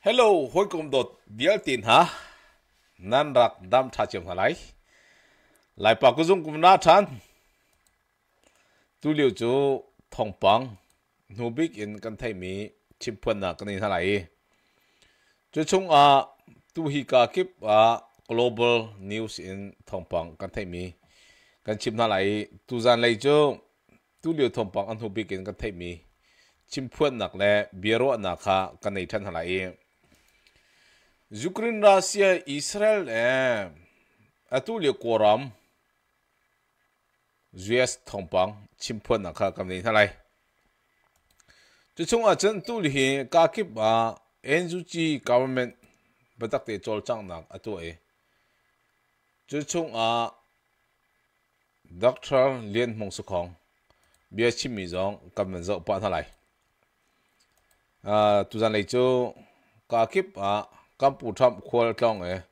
Hello, hoi kum dot bial tin ha. Nan rak dam tha chim halai. Lai pa ku zum cùng na than. Tu liu chu thong pang. Nu big in kan thai mi chim pon gần à, kan in halai. Chu chung à, tu hi ca kip à, global news in thông bằng kan thai mi gần chim na lai tu zan lai chú, tu liu thong pang an hu big in kan thai mi chim phuan nak le biro na gần kan nei than halai. Ukraine Russia Israel em eh, atu le koram US thongpang chimpon na kha kam nei thalai chu chung a chen tu li hi ka kip a NUG government batak te chol chang nak atu e chu chung a doctor lien mong su khong bia chim mi zong kam nan zo pa thalai a ah, tu zan lei chu ka kip a Kampucham Kualtong eh.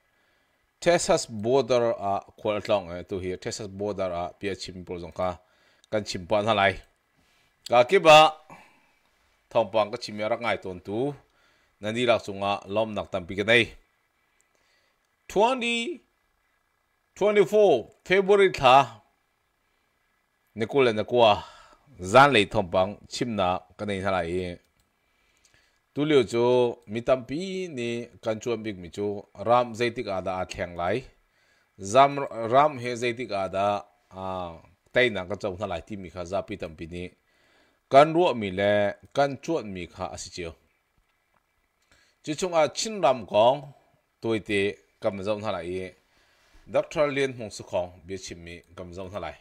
Texas border a Kualtong eh tu hi Texas border a pia chim pol zong ka kan chim pan halai. Ka ki ba thong pang ka chim rak ngai ton tu nani lak chunga lom nak tam pi ka nei. 20 24 February tha Nicola Nakua zan lei thong pang chim na ka nei halai. E tu liu chu mitampi ni kanchuam bik mi cho ram zaitik ada a thleng lai zam ram he zaitik ada a taina ka chau na lai ti mi kha za pi tampi ni kan ruo mi le kan chuan mi kha asi chiu chi chung a chin ram kong tôi te kam zong na lai doctor lien hong su khong bi chim mi kam zong na lai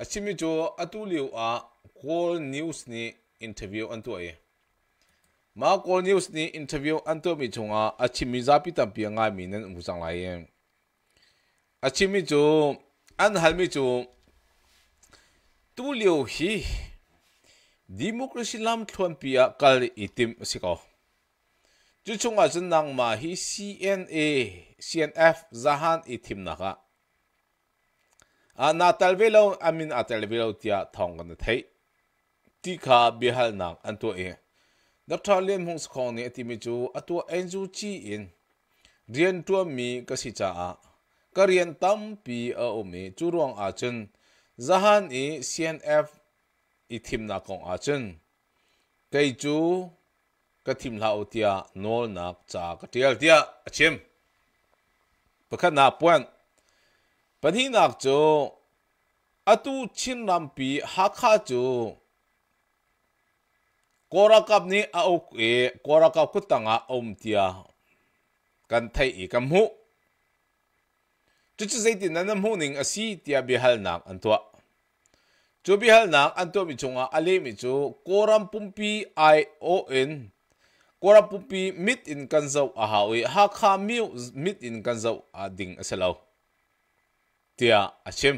a chim mi chu atu liu a call news ni interview an tu ai ma kol news ni interview anto mi chunga achimi zapi tampi nga mi nan mu chang lai em achimi chu an halmi chu tu liu hi democracy lam thon pia kal itim siko chu chunga chen nang ma hi cna cnf zahan itim naka a na talvelo amin a talvelo tia thong kan thei ti kha bihal nang anto e 德甲联赛中，斯科尼、埃蒂米乔、阿图恩、朱奇因、德恩托米、卡西察、卡里安、汤比奥米、朱罗阿珍、扎汉尼、C.N.F、伊蒂纳贡阿珍、盖朱、卡蒂拉奥迪亚、09、扎、卡迪尔迪亚、阿钦。不看哪点？不听哪组？阿图钦兰比、哈卡组。kora kap ni a ok e kora kap ku tanga om tia kan thai i kam hu chu chu zai tin nanam hu ning asi tia bi hal nak an tua chu bi hal nak an tua mi chunga ale mi chu koram pumpi i o n kora pumpi mit in kan zau a hawi eh. ha kha mi mit in kan zau a ding asalo tia achim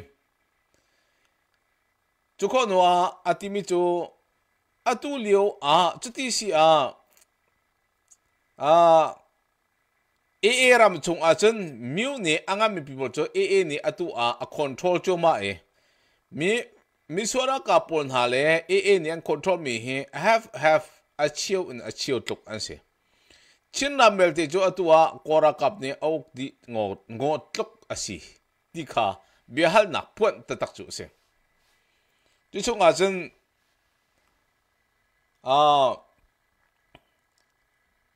chu ko no a atimi chu အတူလျောအာတတိစီအာအာအေအေရမ်ချုံအစန်မြူနေအငါမီပီပေါ်ချိုအေအေနေအတူအာအကွန်ထရိုးချိုမာအေမီမီဆွာရကပွန်ဟာလေအေအေနေကွန်ထရိုးမီဟင် have have a chill in a chill look and see ချင်းနာမဲတေချိုအတူအာကောရာကပ်နေအောက်ဒီငေါငေါတုတ်အစီဒီခါဘီဟလနာပွန်တတက်ချိုစေဒီချုံအစန် Ờ.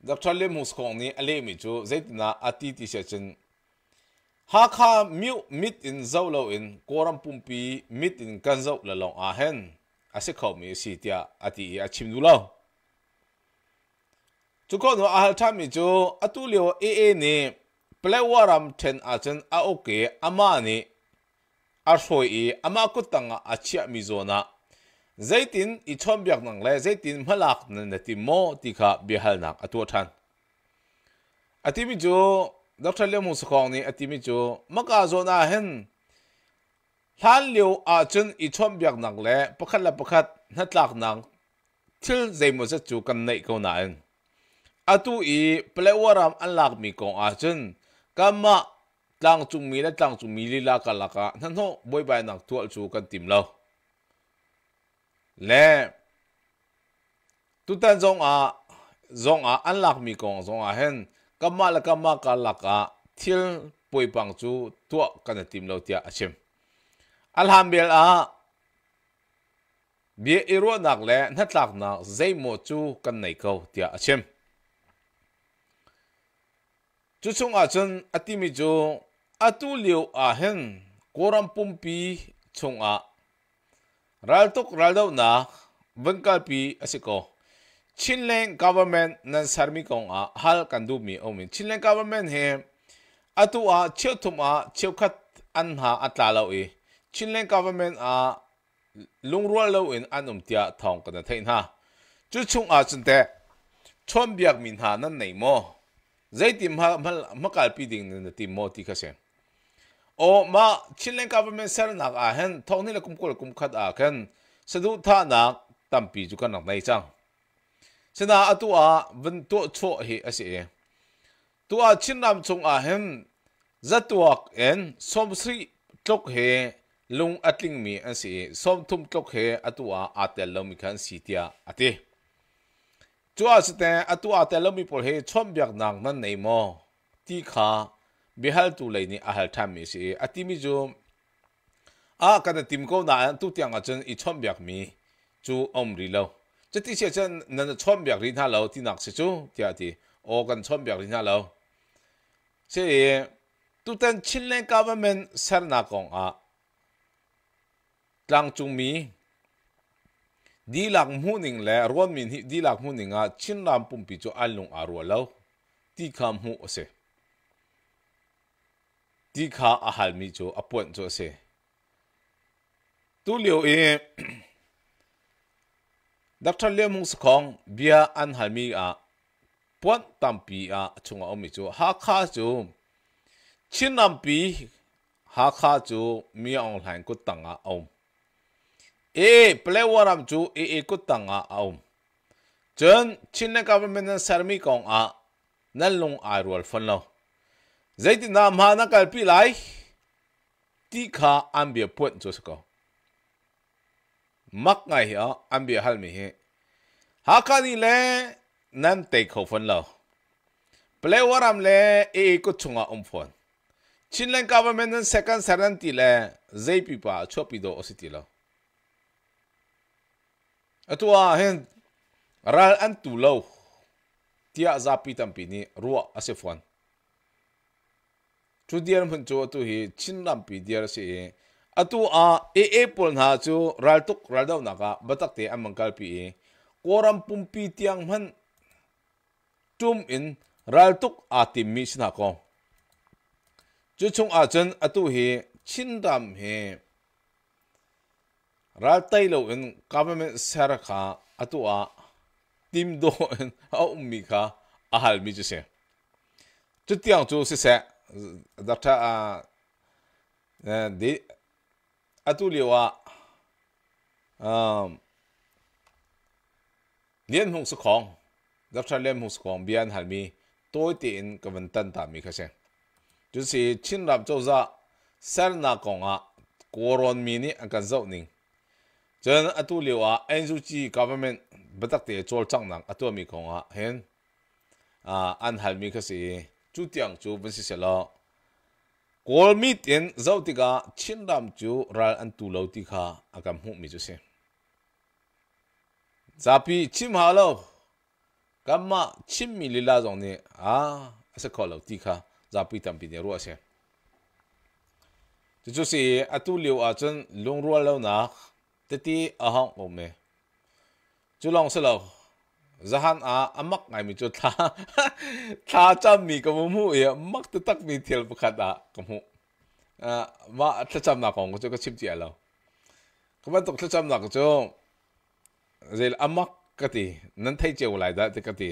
doctor le muskong ni ale mi chu zaitina ati ti se chen ha kha miu mit in zau lo in koram pumpi mit in kan zau la long a hen ase khaw mi si tia ati a chim du lo chu ko no ahal tham mi chu atu leo e e ni plewaram ten a chen a oke ama ni a soi e ama kutanga a chia mi zona zaitin i chom biak nang le zaitin malak na na ti mo ti kha bi hal nak atu than atimi jo dr le mu sokong ni atimi jo maka zo na hen hlan liu a chun i chom biak nang le pakhat la pakhat na tlak nang thil zai mo sa chu kan nei ko na en atu i plewaram an lak mi ko a chun kama tlang chung mi la tlang chung mi li la ka la ka nan ho boi bai nak tual chu kan tim lo le tu tan zong a zong a an lạc mi kong zong a hen kama la kama ka lạc a thil poi pang chú tua kan tim lo tia achem alhambel a bia iro nak le na tlak na zai mo chu kan nei ko tia achem chu chung a chun chú, chu tu liu a hen koram pumpi chung a Raltuk raldaw na bengkalpi asiko. Chinleng government nan sarmi kong a hal kandumi omin. Chinleng government he atu a thum a chiokat anha atlalaw e. Chinleng government a lung lungrua lo in anum tia thong kana thain ha. Chu chung a chun te chom biak min ha nan nei mo. tim ha makalpi ding na tim mo ti kasem o ma chilen government ser nak a hen thong ni la kum kul kum khat a ken sadu tha nak tampi ju kan nak nei chang sina atu a vin to cho hi ase e tu a chin nam chung a hen zatuak en som sri he lung atling mi ase e som thum tlok he atu a atel lo mi khan sitia ate chu a ste atu a tel he chom byak nak nan nei mo ti kha behal tu lai ni ahal t a m mi si atimi chu a kada tim ko na an tu tiang a chen i chom b i a k mi chu om ri lo chati che chen na chom b i a k ri na lo ti nak se chu tia ti o kan chom b i a k ri na lo se tu t e n chin le n government s e r na kong a l a n g chung mi di lak mu ning le ron min hi di lak mu ning a chin ram pum pi chu alung a ro lo ti kham hu o s e ဒီခါအဟလ်မီချိုအပွန့်ချိုစေသူလျိုအင်းဒေါက်တာလေမုစခေါင်ဘီယာအန်ဟလ်မီအာပွန့်တမ်ပီအာအချုံအောင်မီချိုဟာခါချိုချင်းနမ်ပီဟာခါချိုမီအောင်လှန်ကုတ်တန်ငါအောင်အေးပလေဝရမ်ချိုအေးအေးကုတ်တန်ငါအောင်ဂျန်ချင်းနကဗမန်ဆာမီကောင်အာနန်လုံအာရွယ်ဖန်လော zaiti nam hà na kal pi lai ti kha am bia puat cho sa ko mak ngai ha am bia hal mi he ha ka ni le nan te kho phon lo ple waram le e, e ko chunga om phon chin len government nan second saran ti le zai pi ở cho pi do ositi lo atwa hen ral an tu lo tia zapi tampi ni à ase phone chu diar mun chu tu hi chin lam pi diar si atu à e e pol na chu ral tuk ral daw na ka batak te amang kal pi koram pum pi tiang man tum in ral tuk a ti mi sna ko chu chung a chen atu hi chín năm he ral tai lo in government sar kha atu à tim do in a ummi kha a hal mi chu se chu tiang chu se se zataa de atuliwa um liên hung su khong zataa lien hung su khong bian mi tôi tiện cái vấn tân tạm mi khai sen chú sĩ chín lập châu ra sơn na kong a koron mi ni cần kan nín, ning chen atu liu a en su chi government batak te chol chang nang atu mi kong à hen a an hal mi khai chú tiếng chú vẫn sẽ lo cột mi tiền giàu thì cả chín đam chú ra ăn tu lâu thì cả à cầm hụt mi chú xem zapi chim hà lâu cầm mà chim mi lila giống này à sẽ khó lâu thì cả zapi tạm biệt nhau rồi xem chú chú xem à tu liu à chân lung ruo lâu nà tết đi à hong ôm mẹ chú long sẽ lâu zahan à amak ngai mi chu tha tha cham mi cơm mu ye mak te tak mi thel pakhat a ko mu wa tha cham nào kong ko chu ka chim ti alo cơm ăn tok tha cham na ko chu zel amak cái ti nan thai che ulai da te ka ti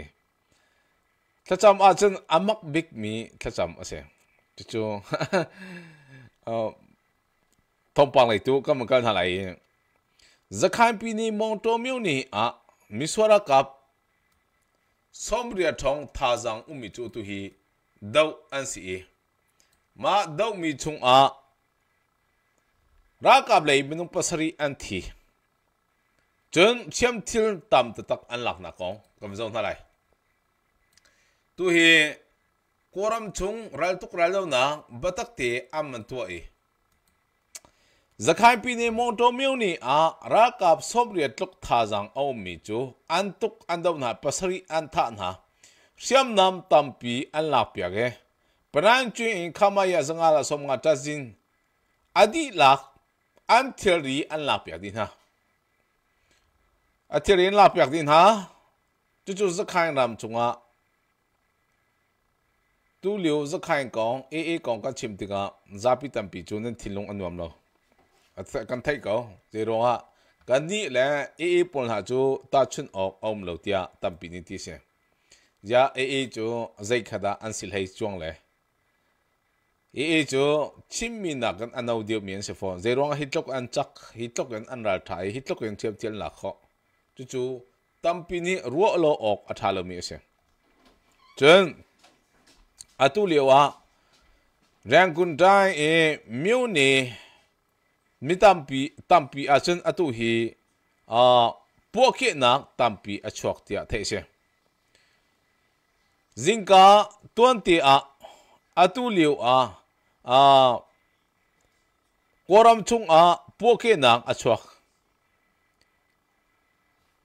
tha cham a à, chen amak à, big mi tha cham ase à, chu chu thông bằng lại tu cơm mình cần hà lại zakhan pini mong to miu ni a miswara kap somria thong tha jang umi chu tu hi dau an si e ma dau mi chung a ra kap lei binung pasari an thi chun chiam thil tam ta tak an lak na kong kam zong na lai tu hi koram chung ral tuk ral na batak te am man tu e สกายปีนี้มองตัวมิวนี่อารักกับสมเรียตลุกท่าจังเอามีจูอันตุกอันดาวน่ะภาษาอันท่าน่ะเสียมนำตั้มปีอันลับยากเอปนันจุอินขามายาสังอาลสมงัดจินอดีลักอันเทอรีอันลับยากดีนะอันเทอรีอันลับยากดีนะจู่จู่สกายนำจงอ่ะตู้เหลียวสกายกองเอเอกองก็ชิมติกะซาปิตั้มปีจูนั่นทิ้งลงอันวมเรา kan thay ko zero ha kan ni le e e pol ha chu ta chun ok om lo tia tam pi ni ti se ya e e chu zai khada an sil hai chuang le e e chu chim mi na kan anau dio mien se phone zero hi tlok an chak hi tlok an an ra thai hi tlok an thiam thiel la kho chu chu tam pi ni ruo lo ok a tha lo mi se chen atu lewa rang kun dai e miu mi tampi tampi a chen atu hi a po khe nak tampi a chuak tia the se zinga tuanti a atu liu a a koram chung a po khe nak a chuak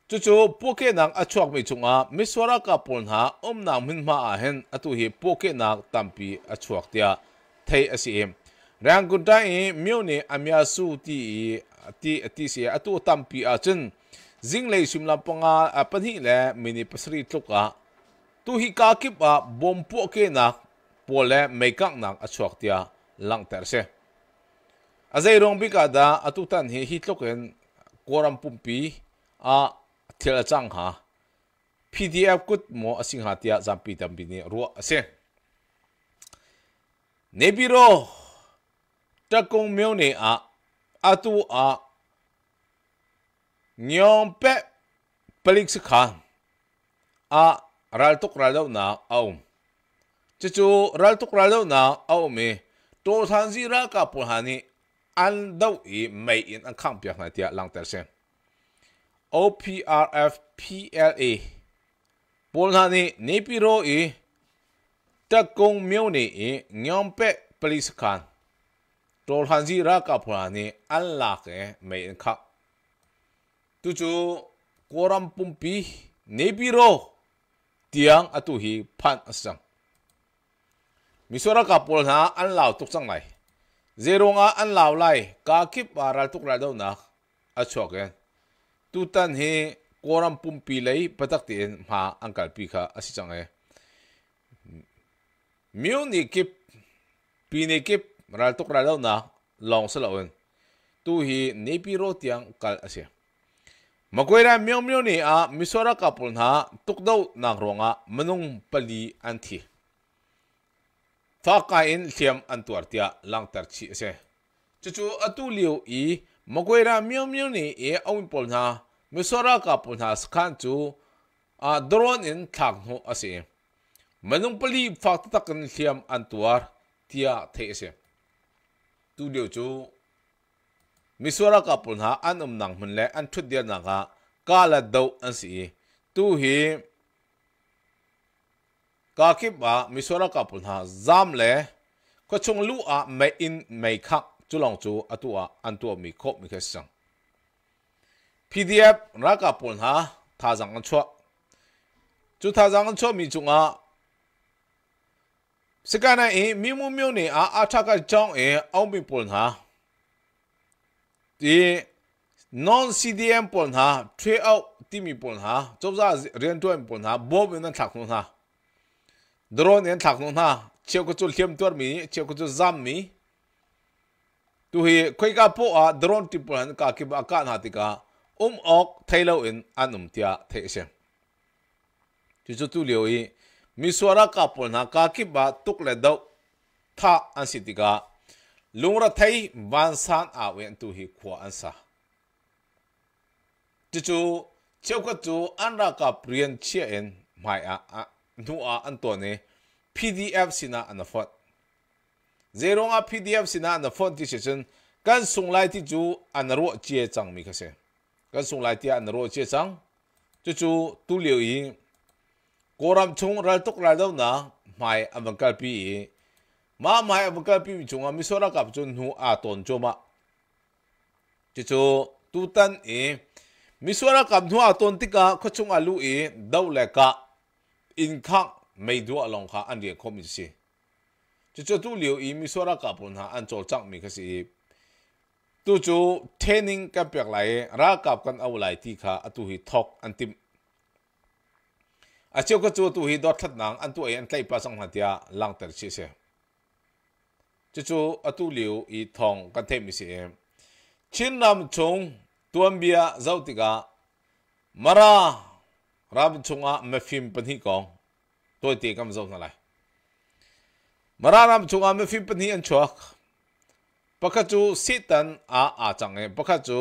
chu chu po khe nak a chuak mi chung a mi swara ka pon ha om na min ma a hen atu hi po khe nak tampi a chuak tia thei asim รงกุนไดมิวเนี่ยอามีาสูตีตีตีเสียอตัวตั้มปีอาจึงจิงเลยชิมลำปงอาปันิีแลมินิปสรีตุกอตูฮิกาคิบะบอมปุกเกนักพอลเลไม่กังนักอชวกเตียลังเตอร์เซอาใจรองบิกาดาอตุตันเฮฮิตุกันกวรัมปุ่มปีอาเทลจังฮี PDF กุดโมสิงหาเตียจมปีัมบีนี้รัวเซเนบิโรတကုံမြို့နေအအတူအညောင်ပက်ပလိစခါအရလ်တုကရလောနာအောင်ချချိုရလ်တုကရလောနာအောင်မေတောသန်စီရာကပူဟာနီအန်ဒေါအီမေအင်အခန့်ပြခနတလန်တဆင် OPRF PLA ပေါ်လာနေနေပြည်တော်ဤတကုံမြို့နေညောင်ပက်ပလိစခါตัวทันจีรักกับพรานี่อันลักเอไม่เอ็นคักตุจูกอรัมปุ่มปีเนบิโรเตียงอตุฮีพันสังมิสระกับพลนาอันลาวตุกสังไหนเจรงอาอันลาวไลกาคิบอารัลตุกระดาวนักอัชวกเองตุตันเฮกอรัมปุ่มปีเลยปตักเตียนมาอังกัลปีค่ะอสิจังเอมิวนิกิบปีนิกิบ maral tuk ralo na long sa laon tu hi nipiro tiang kal asya makoira myong myong ni a misora kapul na tukdaw nang ronga manung pali anti thakain thiam lang langtar chi ase chuchu atuliu i makoira myong myong ni e awin pol na misora kapul na skan chu a drone in thak no ase manung pali fakta takin thiam antuar tia the ase tu điều chú mi suara cặp pul ha an um nang mình lấy an chút dia na ka ka la do an si tu hi ka ki ba mi suara cặp pul ha zam le có chung lu à mấy in mấy khác chú lòng chú long tu à an tu mi khóc mi khasang pdf ra cặp pul ha tha jang an chua chú tha jang an chua mi chung à စကနိုင်းမိမှုမျိုးနေအားအထကကြောင်းအောင်ပင်ပွန်ဟာဒီ non CDM ပွန်ဟာ trade out တိမီပွန်ဟာကျုပ်စားရင်တွန်ပွန်ဟာဘောဘင်းနဲ့ထက်ခွန်ဟာ drone နဲ့ထက်ခွန်ဟာเชียวก็จุดเข้มตัวมีเชียวก็จุดซ้ำมีตัวเฮคุยกับพวกอ่ะดรอนติปลันกาคิบอากาศหัติกาอุ้มออกไทยเราอินอันนุ่มเตียเทเชมจุดจุดตัวเลียวอี misora kapol na kaki ba tukle dau tha an sitiga lungra thai van san a wen tu hi khwa an sa chu chu cheu ka chu an ra ka prian che en mai a nu a an to ne pdf sina an fot zero a pdf sina an fot ti session kan sung lai ti chu an ro che chang mi ka se kan sung lai ti an ro che chang chu chu tu liu yin กรำชงรัตุกรัตนะไม่อันกัลปีมาไม่อันกัลปีชงมิสระกับจุนหูอาตนจมาจิจูตุตันเอมิสระกับหูอาตนติกาขจงอาลูเอดาวเลกะอินคักไม่ดูอลงคาอันเดียกคมิสิจิจูตุเลียวอีมิสระกับปหาอันจจังมิคสีตุจูเทนิงกับเปียกไหลรากับกันเอาไหลที่ขาอตุหิทอกอันติม a chiu ko chu tu hi dot that nang an tu ai an tlai pa sang hatia lang ter chi se chu chu atu liu i thong kan the mi se em chin nam chung tuam bia zau ti ga mara chung chunga me phim pan hi kong tôi ti kam zau na lai mara ram chunga me phim pan hi an chuak pakha chu sitan a a chang e pakha chu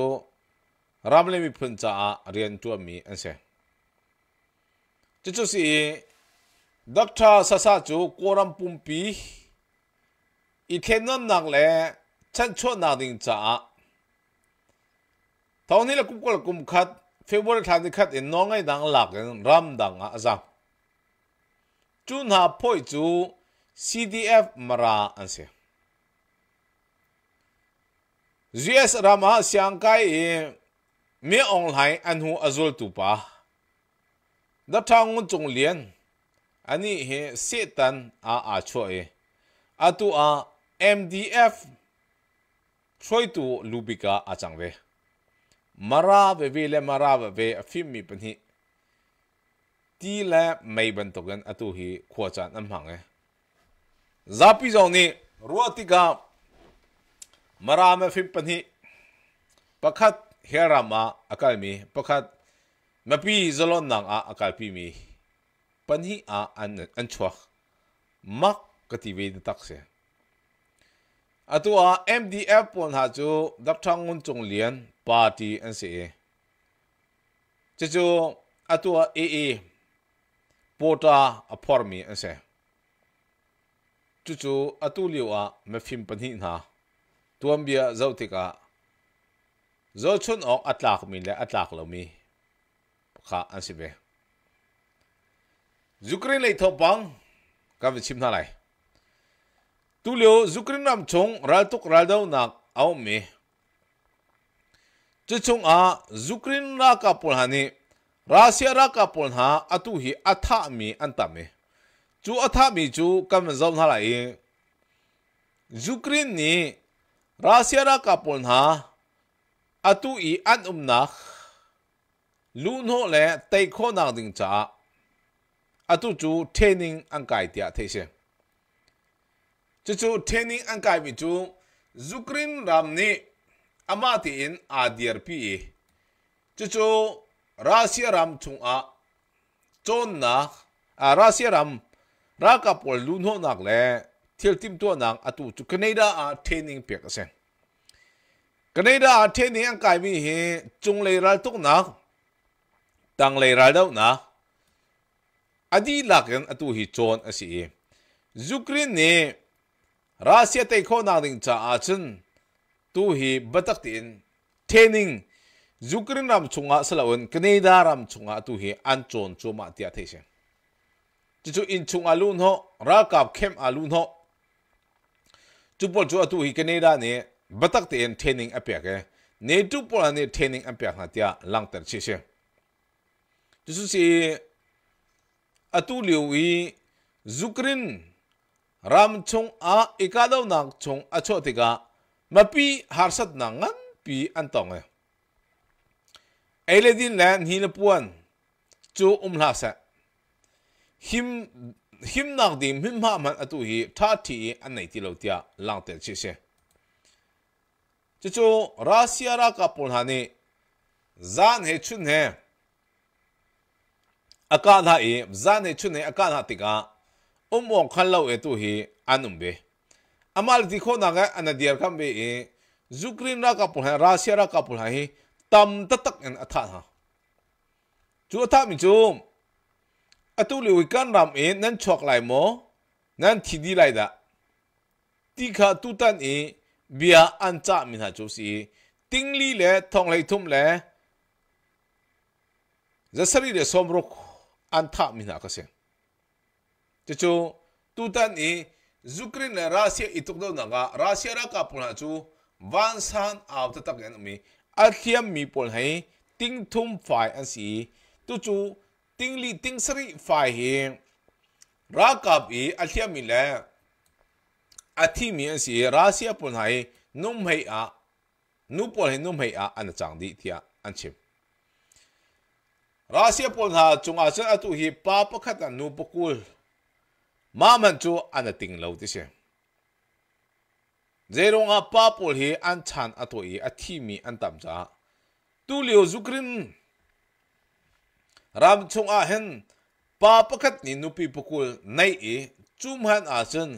ram le mi phun cha a rian tuam mi an se doctor 这就是ดักชาซาซาจูกรัมปุ่มปีอีเทนนั่นนักเลยฉันชวนนาดิงจ้าตอนนี้เราคุ้มกันคุ้มขัดเฟบรุยทานที่ขัดเอ็นน้องไอ้ดังหลักเอ็นรำดังอ่ะจ้าจุนหาพ่อยจู CDF มาราอันเสีย GS Rama siang kai mi online anhu azul tupa 那他我中连，啊你嘿谢丹啊啊错诶，啊都啊 MDF ช่วยตัวลูบิกาอาจังเวมาราเวเวเลมาราเวฟิมมีปัญหาตีและไม่บรรทุกันอตุฮีขวาจันอันหังเอซาปิจงนี่รัวติกามาราเมฟิมปัญหาประคัดเฮรามาอากาลมีประคัดมาปีจะลอนนังอาอกาลพิมีปัญหาอันอันชวกมักกติเวดตักเสียอัตัวเอ็มดีเอฟปนหาจูดักทางงูจงเลียนปาร์ตี้อันเสียจะจูอัตัวเอเอปวตาอพอร์มีอันเสียจู่จู่อัตุลิวอาเมฟิมปัญหาตัวเบียเจ้าติกาเจ้าชนออกอัตลักษณ์มีและอัตลักษณ์เรามี kha asibe zukrin lei thopang ka vichim na lai tu leo zukrin nam chong ral tuk ral dau nak au mi chu chung a zukrin ra ka pol hani rasia ra ka pol ha atu hi atha mi anta mi chu atha mi chu kam zau na lai zukrin ni rasia ra ka pol ha atu i an um nak လူနိုလေတိတ်ခေါနာတင်ချာအတူကျူ training အန်ကိုင်တယာထေရှင်ကျူကျူ training အန်ကိုင်ဘီကျူဇူကရင်ရမ်နီအမတီအင်အာဒီအာပီကျူကျူရာစီရမ်ချုံအာဂျွန်နာအာရာစီရမ်ရာကပေါ်လူနိုနာကလေทีลติมตัวนางอตุจุกเนดาอาเทนิงเปียกเซนกเนดาอาเทนิงอังกายมีเฮจุงเลยรัลตุกนัก tang lei ral deuh na adi lak yan atu hi chon a si zukrin ni russia te kho na ding cha a chen tu hi batak tin training zukrin ram chunga salawon canada ram chunga tu hi an chon chu ma tia thei se chu chu in chung alun ho ra kap khem alun ho chu pol chu atu hi canada ne batak te en training apya ke ne tu pol ne training apya ha tia lang tar chi se zukrin Ram Chong A Ikado Nang Chong A Chotiga Mapi Harsat Nangan Pi Antong eh. Ailedin Lan Hilapuan Chu Umlasa Him Him Nang Dim Him Haman Atu Hi Tati and Naiti Lotia Lang Tel Chise. Chu Rasia Raka Pulhani Zan He Chun He akan ha i zane chune akan ha tika umo khan lo e tu hi anum be amal di kho na ga ana diar kam be e zukrin ra ka pul ha russia ra ka pul ha hi tam ta tak an atha ha chu atha mi chu atu li wi kan ram e nan chok lai mo nan thi di lai da Tika kha tu tan e bia an cha min ha chu si ting li le thong lai thum le zasari le somrok 安塔米那个先。这就杜丹尼乌克兰拉西亚伊图多那个拉西亚拉卡普那就万山奥特塔跟米阿提亚米普嘿丁通法安西，这就丁里丁斯里法嘿拉卡比阿提亚米嘞。အတိမီအစီရာစီယပွန်ဟိုင်နုံဟိအာနုပွန်ဟိနုံဟိအာအန်ချန်ဒီတီယာအန်ချင် Rasia pol nga chung a chan atu hi pa pakhat na nu pukul. Ma man chu an ating lo ti siya. Zero nga pa pol hi an chan atu hi athimi an tam cha. Tu liu zukrin. Ram chung a hen pa pakhat ni nupi pukul nai i chum han a chan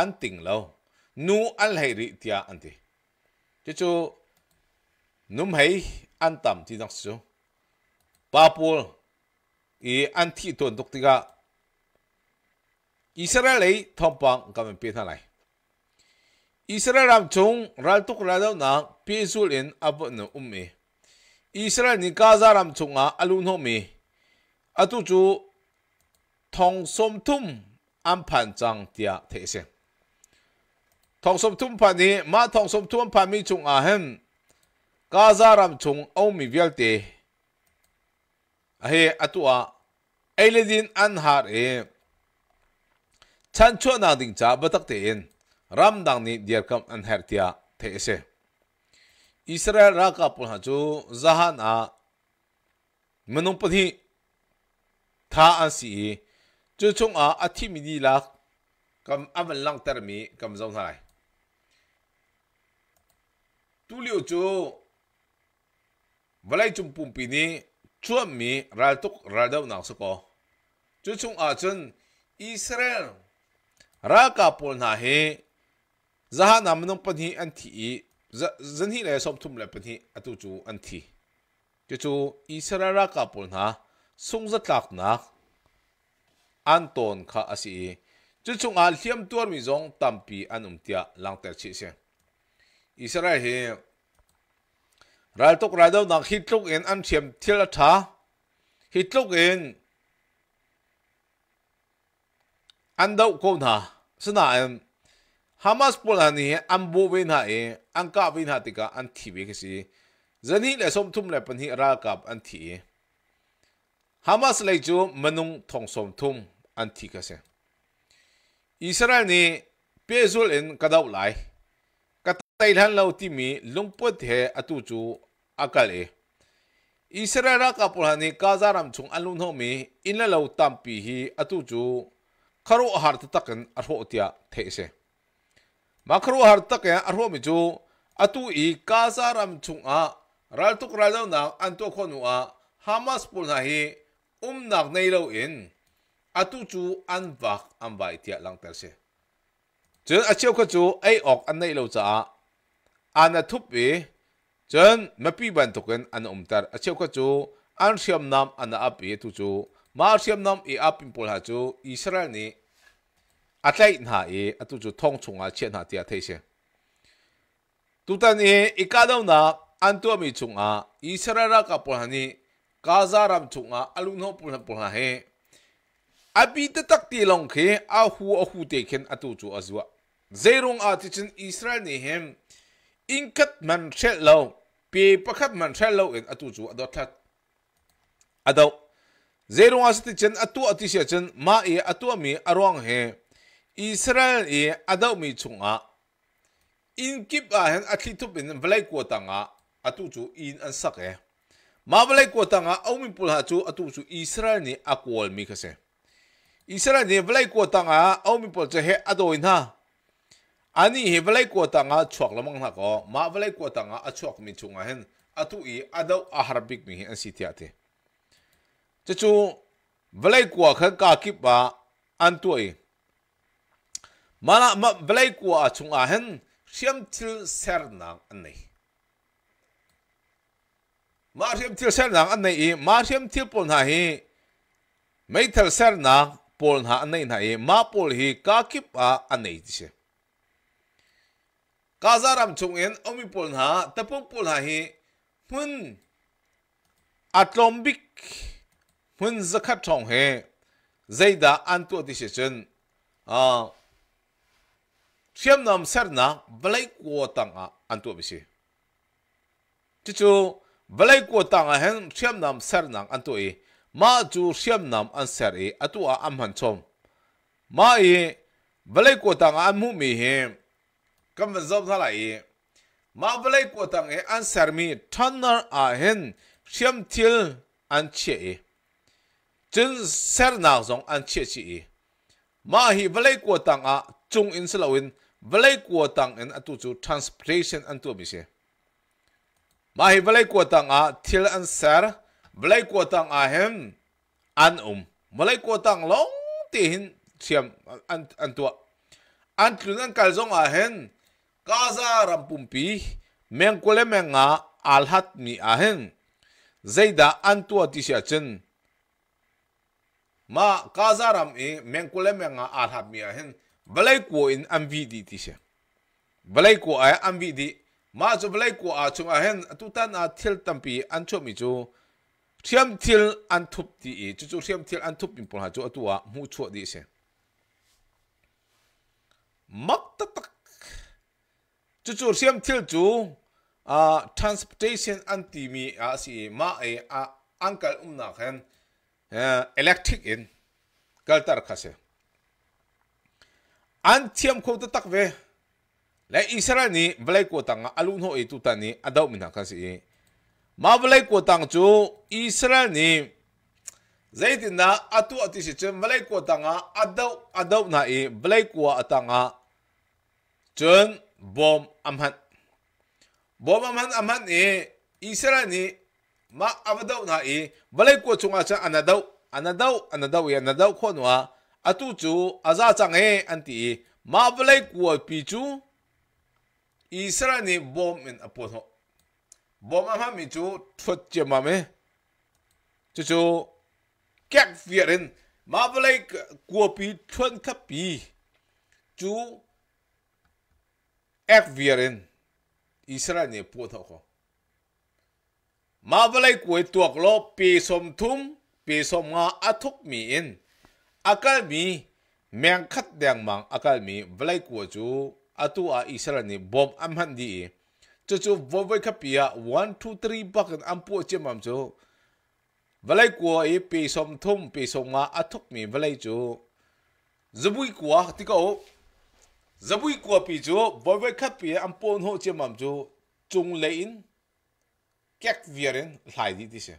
an ting lo. Nu an lai ri tia an ti. Chứ chú num hei an tam ti nak chú. 바볼 이 안티돈 독디가 이스라엘의 텀방 가면 비타나이 이스라엘 람총 랄톡 라다우 나 비술인 아버는 음미 이스라엘 니가자 람총아 알룬호미 아투주 통솜툼 안판장 디아 대생 통솜툼 파니 마 통솜툼 파미 총 아햄 가자 람총 오미 별때 he atua eiledin an har e chan chu na ding cha batak te in ram dang ni dir kam an her tia the ese israel ra ka pul ha chu zahan a menung pathi tha an si e. chu chung a athi mi di lak kam avan lang ter mi kam zong hai tu liu chu valai chung pum pi ni chuẩn mi ral tuk ral deuh nak su ko chu chung a chun israel ra ka pol na he hà nam nông bên hi an thi i zan hi le som thum le pan hi atu chu an thi chu israel ra ka pol na sung rất tlak na an ton à asi chu chung a hliam tuar mi zong tampi an um tia lang ter chi xem, israel he รายตุกรายเดานักฮิตลุกเองอันเทียมเทียละท้าฮิตลุกเองอันเดาคกนหาสนาเอมฮามาสปอลานี่อันบูวินหาเองอันกาวินหาติกาอันทีวีกสิจะนี่เลยสมทุ่มเลยปันหารากับอันทีฮามาสเลยจูมนุงทองสมทุ่มอันทีกสิอิสราเอลนี่เปียซูลเองกระดดไหล tay lan lo ti mi lungput he atu chu akal e israela ka pulhani kazaram chung alun ho mi lao tam tampi hi atu chu kharu har ta takin arho tia the se ma kharu har tak ya arho mi chu atu i kazaram chung a ral tuk ral na an to khonu a hamas pulna hi um nak nei lo in atu chu an vak am bai tia lang ter se chu a cheu ka chu ai ok an nei lo cha ana thupi chen mapi ban token an omtar acheu ka chu an siam nam ana api tu chu ma siam nam i apin pol ha chu israel ni atlai na e atu chu thong chunga chen ha tia thei se tu ta ni ikadaw na an tu mi chunga israel ra ka pol hani gaza ram chunga alun ho pol pol ha he abi ta tak ti long khe a hu a hu te khen atu chu azwa zerung a ti chen israel ni hem in kat man lâu, lo pi pakhat man shel lo in atu chu ado ở ado zero as ti chen atu ati se chen ma e atu mi arong he israel e ado mi chunga in kip a hen atli tup in vlai ko tanga atu chu in an sắc e ma vlai ko tanga au mi pul ha chu atu chu israel ni akwal mi khase israel ni vlai ko tanga au mi pul che he ado in ha ani he balai ko ta nga chok lamang na ko ma balai ko ta nga achok mi chunga hen atu i adau a harbik mi an si tia te chu chu balai ko kha ka ki ba an tu i mala ma balai ko a chunga hen siam til ser na an nei ma siam til ser na an nei i ma siam til pon ha hi mai thal ser na pon ha an nei na i ma pol hi ka ki ba an nei ti kazaram chung en omi pol ha tapung pol ha hi hun atlombik hun zakhat thong he zaida antu ti se chen a ah, thiam nam ser na blai ko tang a antu bi se chu chu blai ko tang a hen thiam nam ser nang antu e ma chu thiam nam an ser e atu a am han chom ma e blai ko tang a mu mi he kam van zom thala i ma balai ko tang e an sờ mi a hen à til an che e chin chân sờ zong an che chi e mà hi balai ko tang a chung in slawin balai ko tang en tu chu transpiration an tu bị xe mà hi balai ko tang a til sờ ser balai ko tang a hen an um balai ko tang long tiền hin siam an an tua an tlun an kal zong a hen kaza rampumpi mengkule menga alhat mi aheng zaida antua tisha chen ma kaza ram e mengkule menga alhat mi aheng balai ko in amvi di tisha balai ko ay amvi ma zo balai ko a chung aheng tutan a thil tampi ancho mi chu Siam thil an thup ti e chu chu thiam thil an thup pin ha chu atua mu chu di se mak tak จู่ๆเสียมทิลจูอ่า transportation อันที่มีอ่ะสิมาเออ่ะอังกัลอุ้มนักเห็นเอ่อ electric in กัลตาร์คัสเซอันเทียมโคตรตักเวและอิสราเอลนี่บลายกวตังอาลุนโฮเอตุตันนี่อาดาวมินักคัสเอมาบลายกวตังจูอิสราเอลนี่ zaitinna atu ati si chen malai ko tanga adaw adaw na i blai ko atanga chen ဘောမ်အမတ်ဘောမ်အမတ်အမတ်နေအစ္စရာနေမအဘဒေါနာအေဘလိုက်ကိုချုံအချအနဒေါအနဒေါအနဒေါရနဒေါခွန်ဝါအတူချူအဇာချငေအန်တီမဘလိုက်ကိုပီချူအစ္စရာနေဘောမ်အပေါ်ဟောဘောမ်အမတ်မီချူထွတ်ချမမေချူချူကက်ဖီရင်မဘလိုက်ကိုပီထွန်ခပီချူ ekviarin israel ne pu tho ko ma balai kuai tuak lo pe som thum pe som nga athuk mi in akal mi meng khat dang mang akal mi balai ku chu atu a israel ni bom am han di e. chu chu vo voi khapia 1 2 3 bakan am pu chemam chu valai ku e pe som thum pe som nga athuk mi valai chu zubui ku ti ko zabui kwa pi jo voi voi khat pi am pon ho che mam jo chung le in kek vieren lại đi đi xem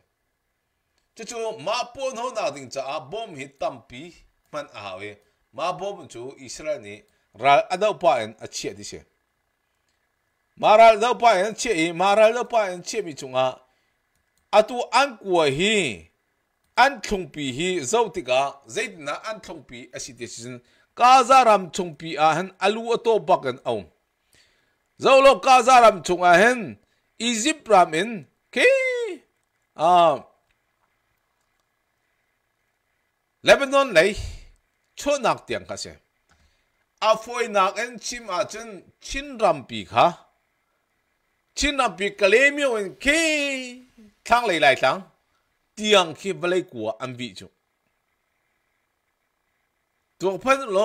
chú chu ma pon ho na ding cha a bom hit tam pi man a we ma bom chú israel này ra đâu pa anh a che di se ma ra adau pa en che i ma ra adau pa en che mi chung à atu an kwa hi an thung pi hi zautika zaidna an thung pi a si decision kazaram chung pi a hen alu ato bakan om zolo ram chung a hen izip ram in ke a lebanon lei cho nak tiang ka se a foi nak en chim a chen chin ram pi kha chin ram pi kalemio en ke thang lei lai thang tiang khi balai kwa ambi chu ตัวพันโล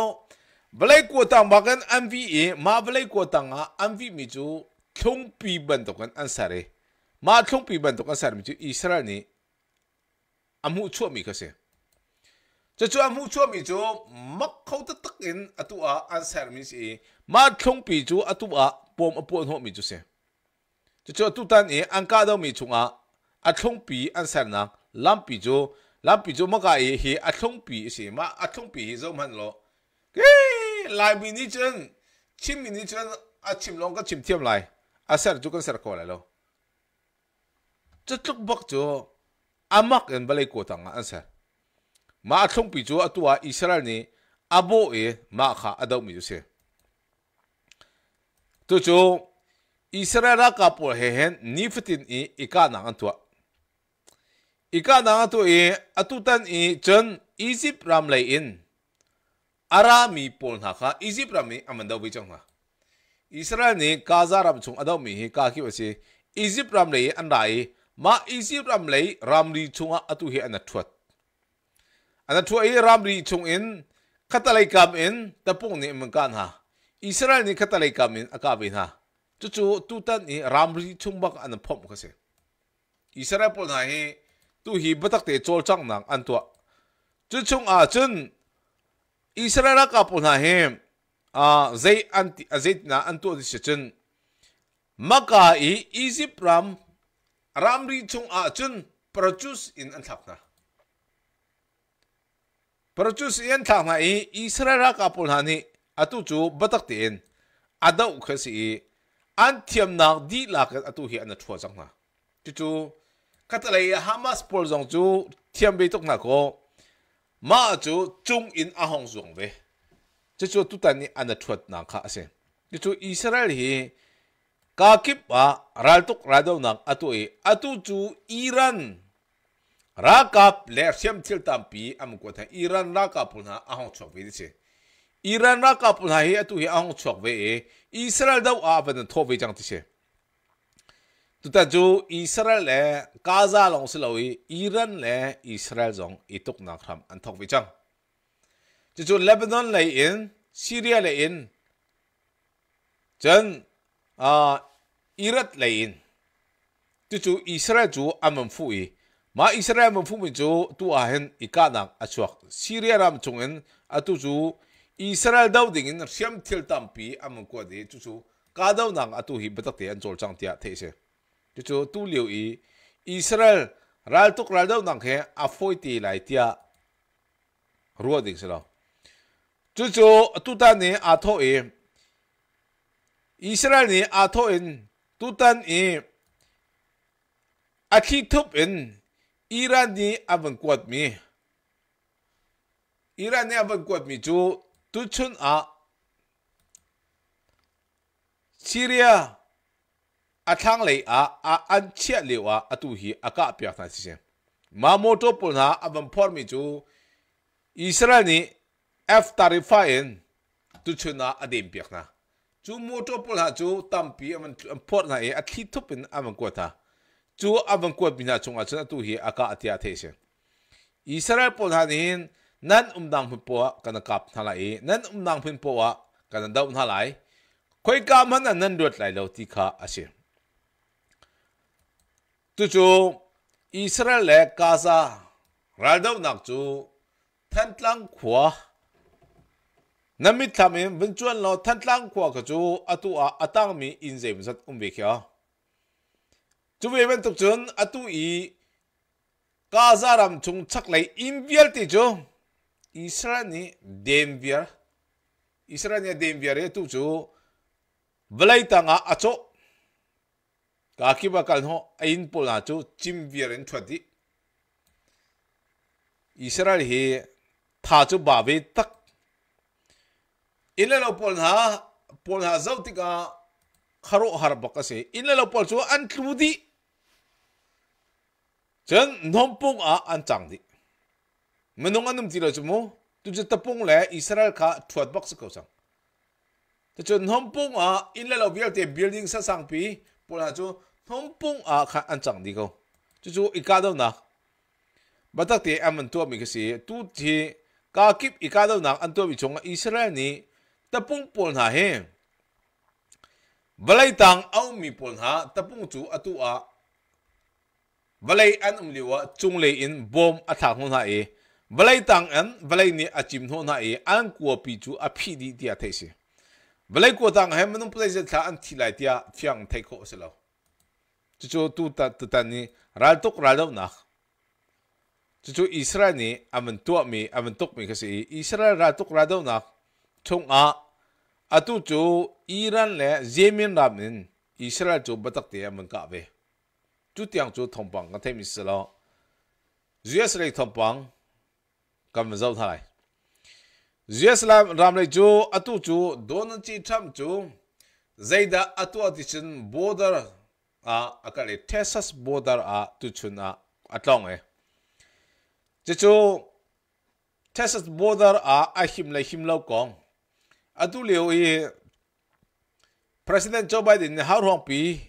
บลายกัวตังบักันอันวีเอมาบลายกัวตังอ่ะอันวีมิจูทงปีบันตกันอันสารีมาทงปีบันตกันสารีมิจูอิสราเอลนี่อามูชั่วมีก็เสียจะจู่อามูชั่วมีจูมักเขาตะตักอินอตัวอันสารีมิสีมาทงปีจูอตัวปมอปวนหัวมิจูเสียจะจู่ตัวตันเออันกาดามีจุงอ่ะอัทงปีอันสารนังลัมปีจู làm bị cho mà cái hi à thông bị gì mà à thông bị hi giống hẳn lo cái lại mình đi chân chim mình đi chân à chim long cái chim tiêm lại à sợ chú con sợ coi lại lo chất lúc bắc cho à mắc anh bảy cô tăng à sợ mà à thông bị cho à tua Israel này à bố ấy mà khá à đâu mình chứ tôi chú Israel ra cặp bộ hẹn níftin ý ikana anh tua ika na tu e atutan e chen Egypt ram lai in ara mi pol na kha Egypt ram mi amanda bi chong ha Israel ni Gaza ram chung adaw mi hi ka ki wasi Egypt ram lai an rai ma Egypt ram lai ram ri chunga atu hi an thuat an thu e ram ri chung in khatalai kam in tapung ni man kan ha Israel ni khatalai kam in akabin ha chu chu tutan ni ram ri chung bak an phom khase Israel pol na hi tu hi batak te chol chang nang an tua chu chung a chun israel ka pu na he a zai an ti a zai na an tu di chun maka i egypt ram ram ri chung a chun produce in an thak na produce in thak na i israel ka pu na ni atu chu batak te in adau khasi an thiam nak di la ka atu hi an thua chang na chu chu คัตเลยฮามาสปอลซงจูเทียมไปตกนักก็มาจูจุงอินอาหงซงเวจะจูตุตันนี่อันทวดนักข้าเซจะจูอิสราเอลฮีกาคิบว่ารัลตุกรัดาวนักอตุเออตุจูอิรันรักับเลเซียมทิลตัมปีอัมกวทันอิรันรักับปุ่นหาอาหงชกเวดิเซอิรันรักับปุ่นหาเฮอตุเฮอาหงชกเวเออิสราเอลดาวอาเป็นทวเจังติเซ tuta chu israel này gaza long se loi iran này israel zong ituk na khram thọc thok bichang chu chu lebanon này in syria này in chân à irat này in chu chu israel chu amam fu i mà israel amam fu mi chu tu a hen ikanak achuak syria ram chungin atu chu israel dau ding in siam thil tampi amam ko de chu chu ka dau nang atu hi batak te an chol chang tia the se จุจูตู้เหลียวอีอิสราเอลรัลตุกรัลเดานังเฮอัฟอยตีไลเตียรัวดิ่งสิลอจู่จู่ตุตันนี่อาทอเออิสราเอลนี่อาทเอ็นตู้ตันเออาคีทุบเอ็นอิรันนี่อวังกวดมี อิรันนี่อวังกวดมีจู่ตุชนอาซีเรีย a thang lei a a an chia liu a atu hi aka pya tha si se ma moto pul na avam phor mi chu israel ni f tarifain tu chuna adim pya na chu moto pul ha chu tampi avan phor na e a thi thupin avan ko tha chu avan ko bina chunga chuna tu hi aka atia the se israel pul ha nin nan umdang phun po kana kap thala e nan umdang phun po kana dau thala ai khoi kam han nan duat lai lo ti kha ase tuchu Israel le Gaza raldaw nak chu tantlang kwa namit thamin benchuan lo tantlang kwa ka chu atua atang mi inzem zat umbe kya chu ve ben tuk chun atu i Gaza ram chung chak lai imbial ti chu Israel ni dembiar Israel ni dembiar tu chu belai tanga achok ka ki ba kan ho ain pol na chu chim vier en thwati israel he tha chu ba ve tak inla lo pol na pol ha zau ti ka kharo har ba ka se inla lo pol chu an thu di chen nom pung a an chang di menung anum ti lo chu mo tu chu tapung le israel ka thwat bak se ko sang ta chu nom pung a inla lo vier te building sa sang pi pol ha chu à Hompung a kha an chang di ko. Chu chu ika do na. Batak ti am an tu mi kasi tu ti ka kip ika do na an tu mi chong Israel tập ni tapung pol na vậy Balay tang au mi pol na tapung chu atu a. Balay an um liwa chung lay in bom athak hun ha e. Balay tang an balay ni achim hun ha e an kuo pi chu a phi di ti a vậy se. Balay kuo tang he manung play giờ tha anh thi lại tia fiang thai ko se lo chicho tu ta tutani raltok raldaw na. Chicho Israel ni amantua mi amantok mi kasi Israel raltok raldaw na. Chung a tu chu Iran le Yemen ramin Israel chu batak te aman ka ve. chú tiang chu thongpang ka thêm isla. US le thongpang kam zau thai. US la ram le chu atu chu Donald Trump chu Zaida atu atishin border a akale Texas border a tuchuna atlong e chichu Texas border a ahim le him lo kong atu leo e President Joe Biden ne har hong pi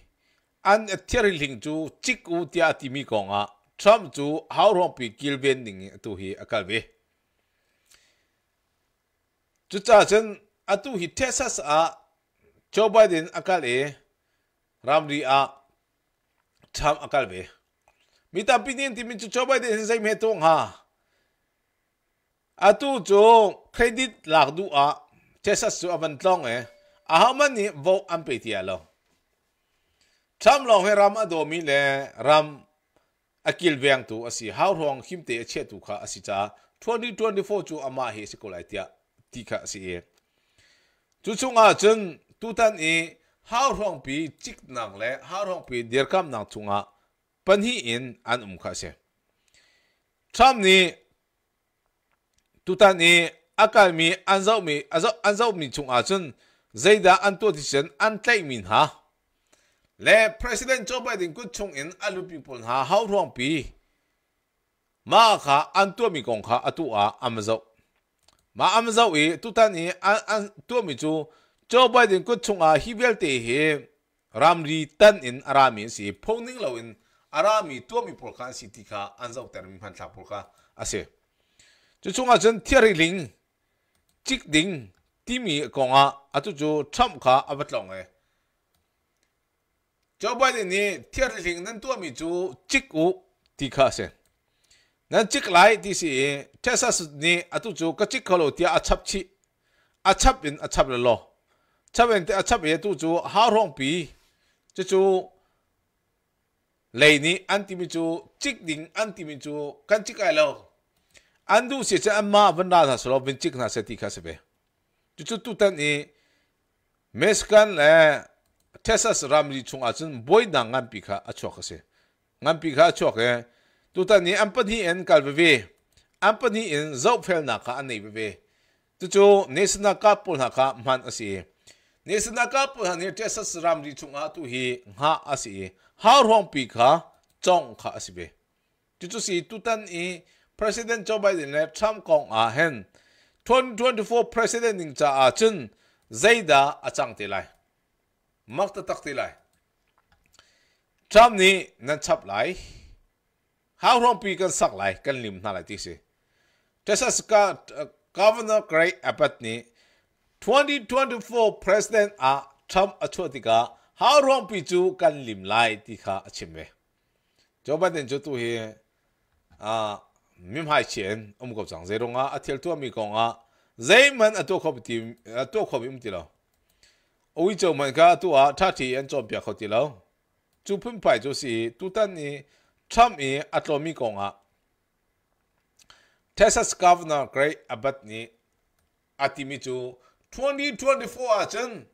an theory link chu chik u tia ti mi kong a Trump chu har hong pi kil ben ning tu hi akal be chu cha chen atu hi Texas a Joe Biden akal e Ramri a tham akal ve mi ta pinin ti mi chu chobai de sai me tong ha atu chu credit lak du a chesa su avan tlong e a ha man ni vo am pe ti alo tham lo he ram ado mi ram akil veng tu asi how rong him te che tu kha asi cha 2024 chu ama he sikolai tia ti kha asi e chu chunga chen tu tan e how wrong pi chik nang le how wrong pi dir kam nang chunga pan hi in an um kha se tham ni tuta ni akal mi anzau mi azau anzau mi chunga chun zaida an to decision an tlai min ha le president joe biden ku chung in alu people ha how wrong pi ma kha an to mi kong kha atu a amzau ma amzau e tuta ni an an to mi chu Jo Biden ku chunga hibel te he ramri tan in arami si phoning lo in arami to mi por khan si tika anzau ter mi phan thapur kha ase chu chunga chen thiari ling chik ding timi mi konga atu chu tham kha abatlong e Jo Biden ni thiari ling nan to mi chu chik u tika ase nan chik lai ti si e, Texas ni atu chu ka chik kholo ti a chap chi a chap in a chap lo chấp nhận eh, ta chấp nhận tu chú hao rong bì chú chú lấy ni anh tìm chú chích đỉnh anh tìm chú căn chích ai lâu anh du sẽ cho anh ma vẫn ra thà slo vẫn chích na sẽ đi khá sẽ bé chú chú tu tân ý mấy scan là eh, Texas Ramli chung ở trên achun boy na ngam pi kha achok se ngam pi kha achok e eh. tu ta ni ampani en kalve ampani en zau fel na kha anei ve tu chu national cup pul na kha man ase National Cup hanir te sas ram ri chunga tu hi nga asi har hong pi kha chong kha asibe ti chu si tu tan i president Joe Biden le Trump kong a hen 2024 president ning cha a chun zaida achang te lai mak ta tak te lai Trump ni nan chap lại har hong pi kan sak lai kan lim na lai ti se Texas ka uh, governor Greg Abbott ni 2024 president a Trump athuatika how wrong pi chu kan lim lai ti kha achimwe Joe Biden chu tu hi a mim hai chen um ko chang zero nga athel tu mi ko nga zai man ato khop ti ato khop im ti lo oi jo man ka tu a tha thi an chom pya kho ti lo chu phim pai chu si tu tan ni Trump i atlo mi ko nga Texas governor Greg Abbott ni atimi chu 2024 chen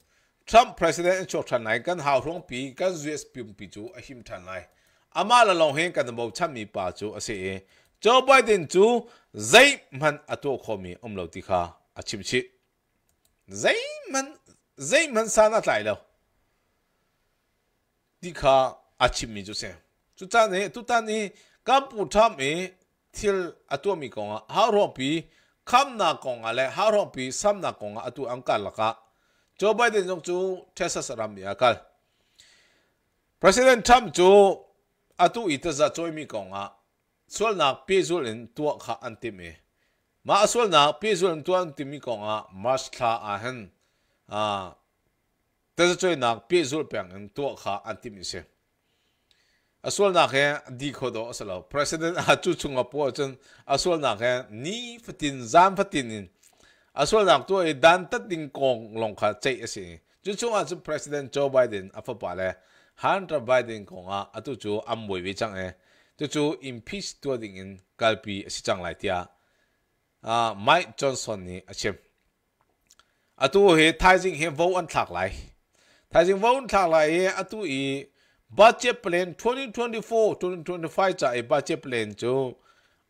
Trump president chok than nai kan hau rong pi kan US pim pi chu a him than nai ama la long heng kan bo cham mi pa chu ase e Joe Biden chu zai man ato khomi om lo ti kha achim chi zai man zai man sa na tlai lo ti kha achim mi chu se chú ta ne tu ta ni kam pu tham e thil ato mi ko ha rong pi kham na kong ale harong pi sam na kong atu angkal laka Joe Biden jong chu Texas ram ya kal President Trump chu atu itaza choi mi kong a sual na pi zul in tua kha antimi e. ma sual na pi zul in tua antimi kong a mas tha a hen a ah, taza choi na pi zul pang in tua kha antimi e se asol na khe di kho do asalo president a chu chunga po chen asol na khe ni fatin zam fatin in asol na to e eh, dan ta ding kong long kha chei ase chu chunga chu president joe biden afa pa le hunter biden kong a atu chu am boi wi chang e eh. chu chu impeach to ding in kalpi asi chang lai tia a ah, mike johnson ni achem atu he thaizing he vo an thak lai thaizing vo an thak lai atu i budget plan 2024-2025 cha e budget plan chu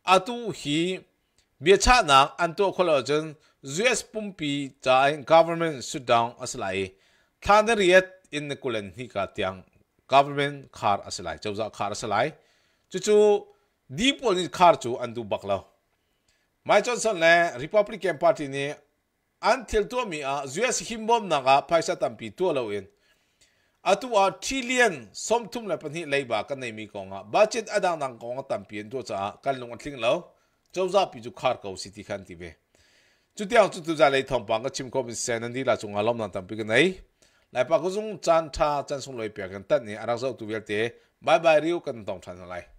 atu hi biecha na anto collagen us pumpi cha government shutdown aslai thaner yet in kulen hi ka tiang government khar aslai chawza khar aslai chu chu deep on khar chu andu bakla mai johnson le republican party ni until to mi a us himbom na ga paisa tampi to lo in atua trillion som thum la pan hi ba kan nei mi konga budget adang dang konga tampian to cha kan long thling lo chawza pi chu khar ko city khan ti be chu tiang chu tu za lei thom pang ka chim ko bin sen an di la chung alom nan tampi kan nei lai pa ko chung chan tha chan sung loi pe kan tan ni arang zau tu vel te bye bye riu kan tong than lai